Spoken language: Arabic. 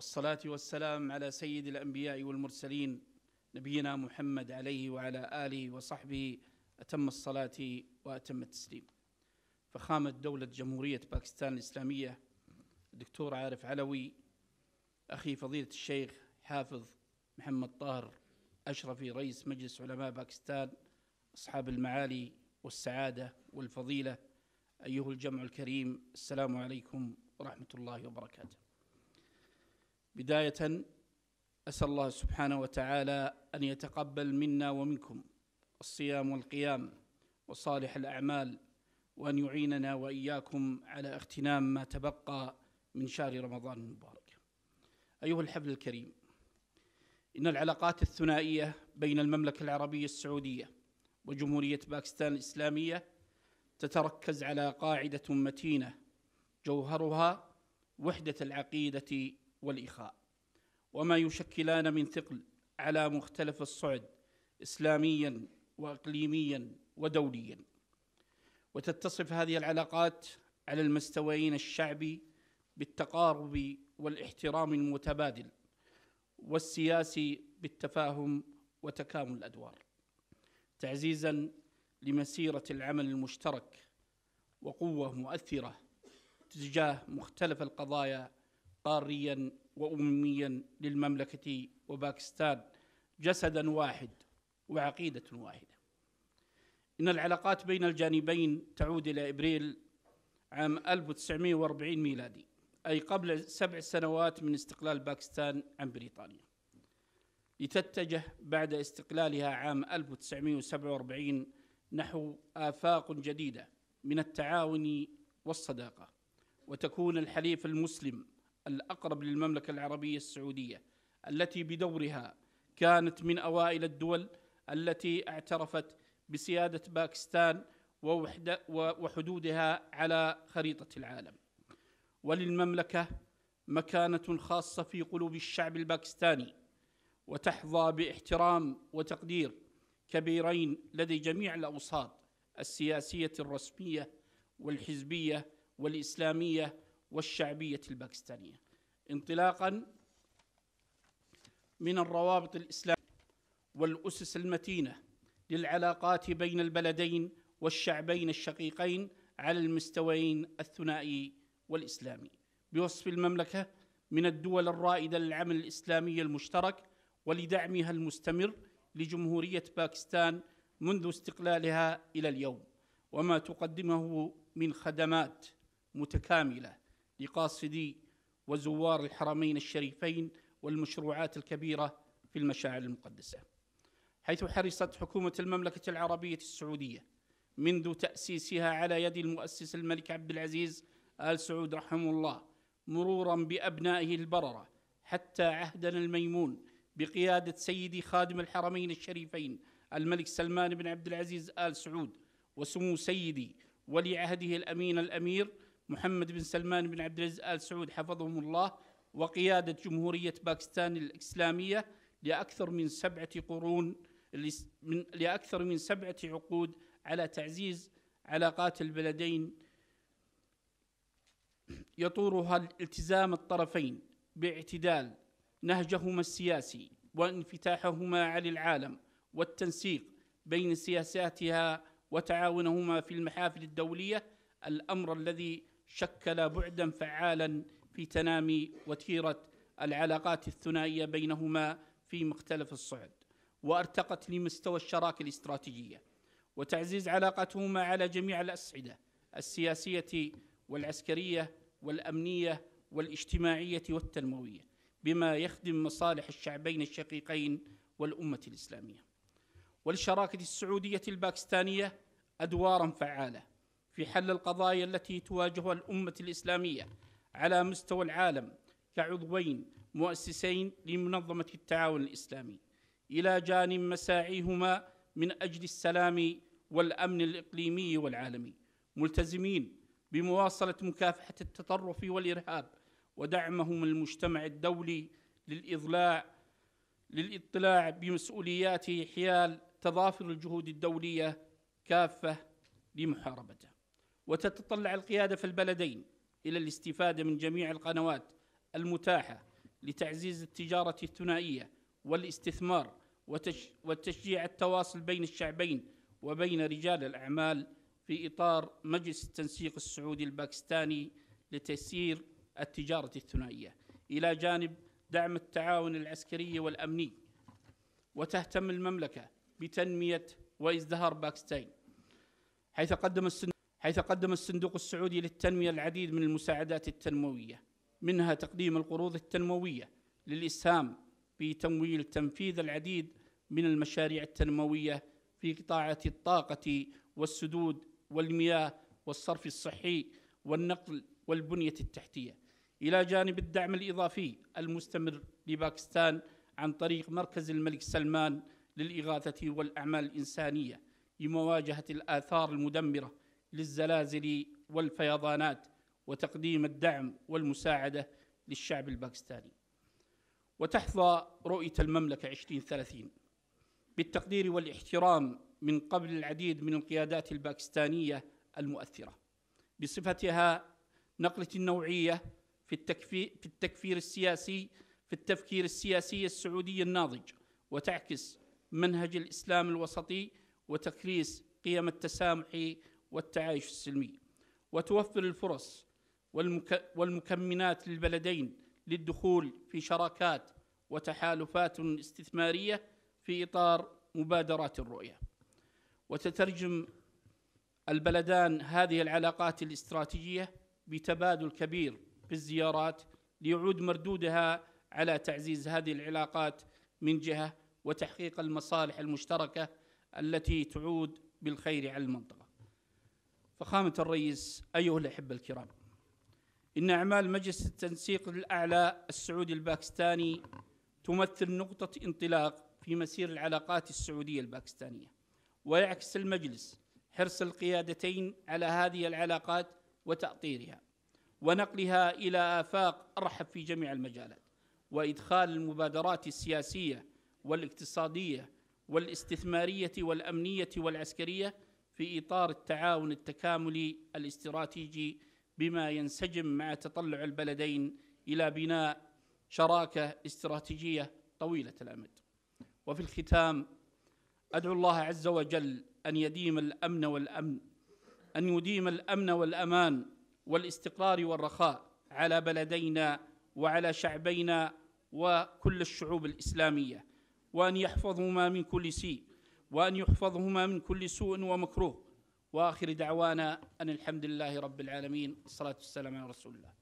والصلاة والسلام على سيد الأنبياء والمرسلين نبينا محمد عليه وعلى آله وصحبه أتم الصلاة وأتم التسليم فخامة دولة جمهورية باكستان الإسلامية الدكتور عارف علوي أخي فضيلة الشيخ حافظ محمد طاهر أشرفي رئيس مجلس علماء باكستان أصحاب المعالي والسعادة والفضيلة أيها الجمع الكريم السلام عليكم ورحمة الله وبركاته بداية أسأل الله سبحانه وتعالى أن يتقبل منا ومنكم الصيام والقيام وصالح الأعمال وأن يعيننا وإياكم على اغتنام ما تبقى من شهر رمضان المبارك أيها الحفل الكريم إن العلاقات الثنائية بين المملكة العربية السعودية وجمهورية باكستان الإسلامية تتركز على قاعدة متينة جوهرها وحدة العقيدة والإخاء وما يشكلان من ثقل على مختلف الصعد إسلاميا وإقليميا ودوليا وتتصف هذه العلاقات على المستويين الشعبي بالتقارب والاحترام المتبادل والسياسي بالتفاهم وتكامل الادوار تعزيزا لمسيره العمل المشترك وقوه مؤثره تجاه مختلف القضايا قاريا وأميا للمملكة وباكستان جسدا واحد وعقيدة واحدة إن العلاقات بين الجانبين تعود إلى إبريل عام 1940 ميلادي أي قبل سبع سنوات من استقلال باكستان عن بريطانيا لتتجه بعد استقلالها عام 1947 نحو آفاق جديدة من التعاون والصداقة وتكون الحليف المسلم الأقرب للمملكة العربية السعودية التي بدورها كانت من أوائل الدول التي اعترفت بسيادة باكستان ووحدة وحدودها على خريطة العالم وللمملكة مكانة خاصة في قلوب الشعب الباكستاني وتحظى باحترام وتقدير كبيرين لدي جميع الأوساط السياسية الرسمية والحزبية والإسلامية والشعبية الباكستانية انطلاقا من الروابط الإسلامية والأسس المتينة للعلاقات بين البلدين والشعبين الشقيقين على المستويين الثنائي والإسلامي بوصف المملكة من الدول الرائدة للعمل الإسلامي المشترك ولدعمها المستمر لجمهورية باكستان منذ استقلالها إلى اليوم وما تقدمه من خدمات متكاملة لقاصدي وزوار الحرمين الشريفين والمشروعات الكبيرة في المشاعر المقدسة حيث حرصت حكومة المملكة العربية السعودية منذ تأسيسها على يد المؤسس الملك عبد العزيز آل سعود رحمه الله مرورا بأبنائه البررة حتى عهدنا الميمون بقيادة سيدي خادم الحرمين الشريفين الملك سلمان بن عبد العزيز آل سعود وسمو سيدي ولي عهده الأمين الأمير محمد بن سلمان بن عبد العزيز آل سعود حفظهم الله وقيادة جمهورية باكستان الإسلامية لأكثر من سبعة قرون من لأكثر من سبعة عقود على تعزيز علاقات البلدين يطورها التزام الطرفين باعتدال نهجهما السياسي وانفتاحهما على العالم والتنسيق بين سياساتها وتعاونهما في المحافل الدولية الأمر الذي شكل بعدا فعالا في تنامي وتيره العلاقات الثنائيه بينهما في مختلف الصعد وارتقت لمستوى الشراكه الاستراتيجيه وتعزيز علاقتهما على جميع الاسعده السياسيه والعسكريه والامنيه والاجتماعيه والتنمويه بما يخدم مصالح الشعبين الشقيقين والامه الاسلاميه والشراكة السعوديه الباكستانيه ادوارا فعاله في حل القضايا التي تواجهها الأمة الإسلامية على مستوى العالم كعضوين مؤسسين لمنظمة التعاون الإسلامي إلى جانب مساعيهما من أجل السلام والأمن الإقليمي والعالمي ملتزمين بمواصلة مكافحة التطرف والإرهاب ودعمهم المجتمع الدولي للإضلاع للإطلاع بمسؤولياته حيال تضافر الجهود الدولية كافة لمحاربته وتتطلع القيادة في البلدين إلى الاستفادة من جميع القنوات المتاحة لتعزيز التجارة الثنائية والاستثمار وتشجيع التواصل بين الشعبين وبين رجال الأعمال في إطار مجلس التنسيق السعودي الباكستاني لتسيير التجارة الثنائية إلى جانب دعم التعاون العسكري والأمني وتهتم المملكة بتنمية وإزدهار باكستان حيث قدم السن حيث قدم الصندوق السعودي للتنمية العديد من المساعدات التنموية منها تقديم القروض التنموية للإسهام في تمويل تنفيذ العديد من المشاريع التنموية في قطاعة الطاقة والسدود والمياه والصرف الصحي والنقل والبنية التحتية إلى جانب الدعم الإضافي المستمر لباكستان عن طريق مركز الملك سلمان للإغاثة والأعمال الإنسانية لمواجهة الآثار المدمرة للزلازل والفيضانات وتقديم الدعم والمساعدة للشعب الباكستاني وتحظى رؤية المملكة 2030 بالتقدير والاحترام من قبل العديد من القيادات الباكستانية المؤثرة بصفتها نقلة النوعية في التكفير, في التكفير السياسي في التفكير السياسي السعودي الناضج وتعكس منهج الإسلام الوسطي وتكريس قيم التسامح والتعايش السلمي وتوفر الفرص والمكمنات للبلدين للدخول في شراكات وتحالفات استثماريه في اطار مبادرات الرؤيه وتترجم البلدان هذه العلاقات الاستراتيجيه بتبادل كبير في الزيارات ليعود مردودها على تعزيز هذه العلاقات من جهه وتحقيق المصالح المشتركه التي تعود بالخير على المنطقه فخامة الرئيس أيها الأحبة الكرام إن أعمال مجلس التنسيق الأعلى السعودي الباكستاني تمثل نقطة انطلاق في مسير العلاقات السعودية الباكستانية ويعكس المجلس حرص القيادتين على هذه العلاقات وتأطيرها ونقلها إلى آفاق أرحب في جميع المجالات وإدخال المبادرات السياسية والاقتصادية والاستثمارية والأمنية والعسكرية في إطار التعاون التكاملي الاستراتيجي بما ينسجم مع تطلع البلدين إلى بناء شراكة استراتيجية طويلة الأمد وفي الختام أدعو الله عز وجل أن يديم الأمن والأمن أن يديم الأمن والأمان والاستقرار والرخاء على بلدينا وعلى شعبينا وكل الشعوب الإسلامية وأن يحفظهما من كل سيء وأن يحفظهما من كل سوء ومكروه وآخر دعوانا أن الحمد لله رب العالمين الصلاة والسلام على رسول الله